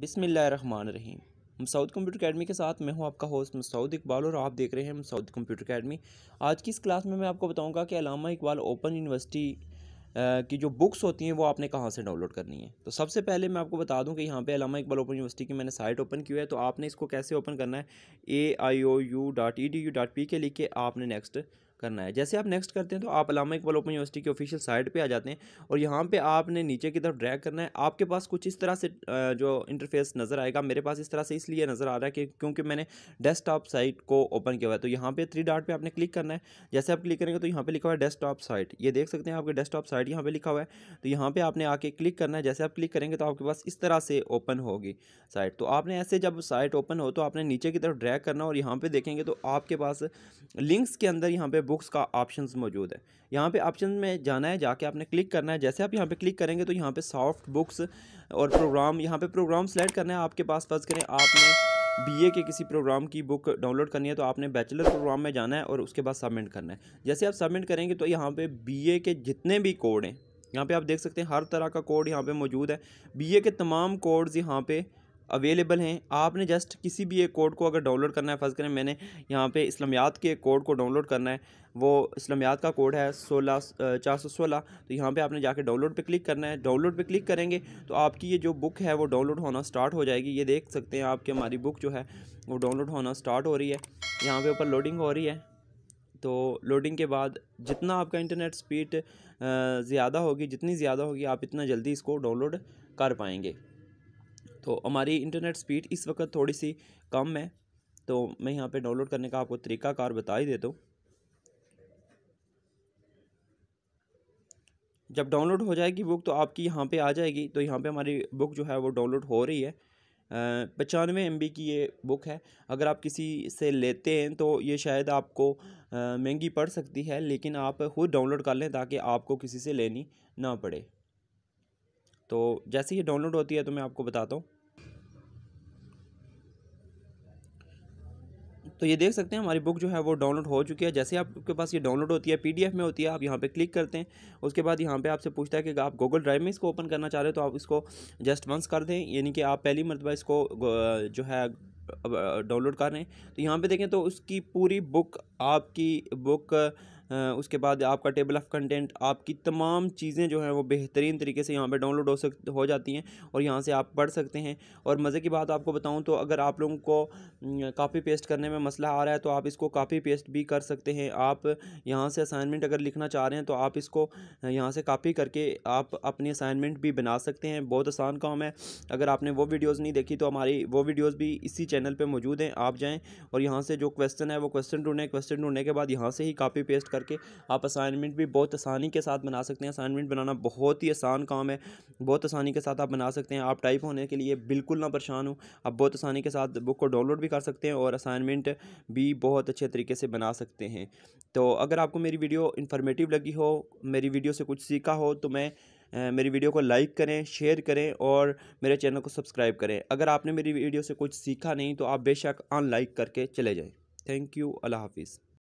बिसमीम south computer academy के साथ मैं हूं आपका होस्ट मसऊद इकबाल और आप देख रहे हैं साउथ कंप्यूटर अकेडमी आज की इस क्लास में मैं आपको बताऊंगा कि अलामा इकबाल ओपन यूनिवर्सिटी की जो बुक्स होती हैं वो आपने कहाँ से डाउनलोड करनी है तो सबसे पहले मैं आपको बता दूं कि यहाँ पे अलामा इकबाल ओपन यूनिवर्सिटी की मैंने साइट ओपन की है तो आपने इसको कैसे ओपन करना है A I O U dot E D U dot P K लिख के आपने नेक्स्ट करना है जैसे आप नेक्स्ट करते हैं तो आप अलामा इकबाल ओपन यूनिवर्सिटी की ऑफिशियल साइट पे आ जाते हैं और यहाँ पे आपने नीचे की तरफ ड्रैग करना है आपके पास कुछ इस तरह से जो इंटरफेस नज़र आएगा मेरे पास इस तरह से इसलिए नज़र आ रहा है कि क्योंकि मैंने डेस्कटॉप साइट को ओपन किया हुआ है तो यहाँ पर थ्री डॉट पर आपने क्लिक करना है जैसे आप क्लिक करेंगे तो यहाँ पर लिखा हुआ है डेस्कटॉप साइट ये देख सकते हैं आपके डेस्कटॉप साइट यहाँ पर लिखा हुआ है तो यहाँ पर आपने आके क्लिक करना है जैसे आप क्लिक करेंगे तो आपके पास इस तरह से ओपन होगी साइट तो आपने ऐसे जब साइट ओपन हो तो आपने नीचे की तरफ ड्रैग करना और यहाँ पर देखेंगे तो आपके पास लिंक्स के अंदर यहाँ पर बुक्स का ऑप्शंस मौजूद है यहाँ पे ऑप्शन में जाना है जाके आपने क्लिक करना है जैसे आप यहाँ पे क्लिक करेंगे तो यहाँ पे सॉफ्ट बुक्स और प्रोग्राम यहाँ पे प्रोग्राम सेलेक्ट करना है आपके पास फर्ज करें आपने बीए के किसी प्रोग्राम की बुक डाउनलोड करनी है तो आपने बैचलर प्रोग्राम में जाना है और उसके बाद सबमिट करना है जैसे आप सबमिट करेंगे तो यहाँ पर बी के जितने भी कोड हैं यहाँ पर आप देख सकते हैं हर तरह का कोड यहाँ पर मौजूद है बी के तमाम कोड्स यहाँ पर अवेलेबल हैं आपने जस्ट किसी भी एक कोड को अगर डाउनलोड करना है फर्ज़ करें मैंने यहाँ पे इस्लामियात के कोड को डाउनलोड करना है वो इस्लामियात का कोड है सोलह चार सौ सोलह तो यहाँ पे आपने जाके डाउनलोड पे क्लिक करना है डाउनलोड पे क्लिक करेंगे तो आपकी ये जो बुक है वो डाउनलोड होना स्टार्ट हो जाएगी ये देख सकते हैं आपकी हमारी बुक जो है वो डाउनलोड होना स्टार्ट हो रही है यहाँ पर ऊपर लोडिंग हो रही है तो लोडिंग के बाद जितना आपका इंटरनेट स्पीड ज़्यादा होगी जितनी ज़्यादा होगी आप इतना जल्दी इसको डाउनलोड कर पाएंगे तो हमारी इंटरनेट स्पीड इस वक्त थोड़ी सी कम है तो मैं यहाँ पे डाउनलोड करने का आपको तरीका कार बता ही देता हूँ जब डाउनलोड हो जाएगी बुक तो आपकी यहाँ पे आ जाएगी तो यहाँ पे हमारी बुक जो है वो डाउनलोड हो रही है पचानवे एम की ये बुक है अगर आप किसी से लेते हैं तो ये शायद आपको महंगी पड़ सकती है लेकिन आप खुद डाउनलोड कर लें ताकि आपको किसी से लेनी ना पड़े तो जैसे ये डाउनलोड होती है तो मैं आपको बताता हूँ तो ये देख सकते हैं हमारी बुक जो है वो डाउनलोड हो चुकी है जैसे आपके पास ये डाउनलोड होती है पीडीएफ में होती है आप यहाँ पे क्लिक करते हैं उसके बाद यहाँ पे आपसे पूछता है कि आप गूगल ड्राइव में इसको ओपन करना चाह रहे हो तो आप इसको जस्ट वंस कर दें यानी कि आप पहली मरतबा इसको जो है डाउनलोड कर रहे हैं तो यहाँ पर देखें तो उसकी पूरी बुक आपकी बुक उसके बाद आपका टेबल ऑफ़ कंटेंट आपकी तमाम चीज़ें जो हैं वो बेहतरीन तरीके से यहाँ पर डाउनलोड हो सक हो जाती हैं और यहाँ से आप पढ़ सकते हैं और मज़े की बात आपको बताऊँ तो अगर आप लोगों को कापी पेस्ट करने में मसला आ रहा है तो आप इसको कापी पेस्ट भी कर सकते हैं आप यहाँ से असाइनमेंट अगर लिखना चाह रहे हैं तो आप इसको यहाँ से कापी करके आप अपनी असाइनमेंट भी बना सकते हैं बहुत आसान काम है अगर आपने वो वीडियोज़ नहीं देखी तो हमारी वो वीडियोज़ भी इसी चैनल पर मौजूद हैं आप जाएँ और यहाँ से जो क्वेश्चन है वो क्वेश्चन ढूंढें क्वेश्चन ढूंढने के बाद यहाँ से ही कापी पेस्ट करके आप असाइनमेंट भी बहुत आसानी के साथ बना सकते हैं असाइनमेंट बनाना बहुत ही आसान काम है बहुत आसानी के साथ आप बना सकते हैं आप टाइप होने के लिए बिल्कुल ना परेशान हो आप बहुत आसानी के साथ बुक को डाउनलोड भी कर सकते हैं और असाइनमेंट भी बहुत अच्छे तरीके से बना सकते हैं तो अगर आपको मेरी वीडियो इन्फॉर्मेटिव लगी हो मेरी वीडियो से कुछ सीखा हो तो मैं मेरी वीडियो को लाइक करें शेयर करें और मेरे चैनल को सब्सक्राइब करें अगर आपने मेरी वीडियो से कुछ सीखा नहीं तो आप बेशक अनलाइक करके चले जाएँ थैंक यू अल्लाह हाफिज़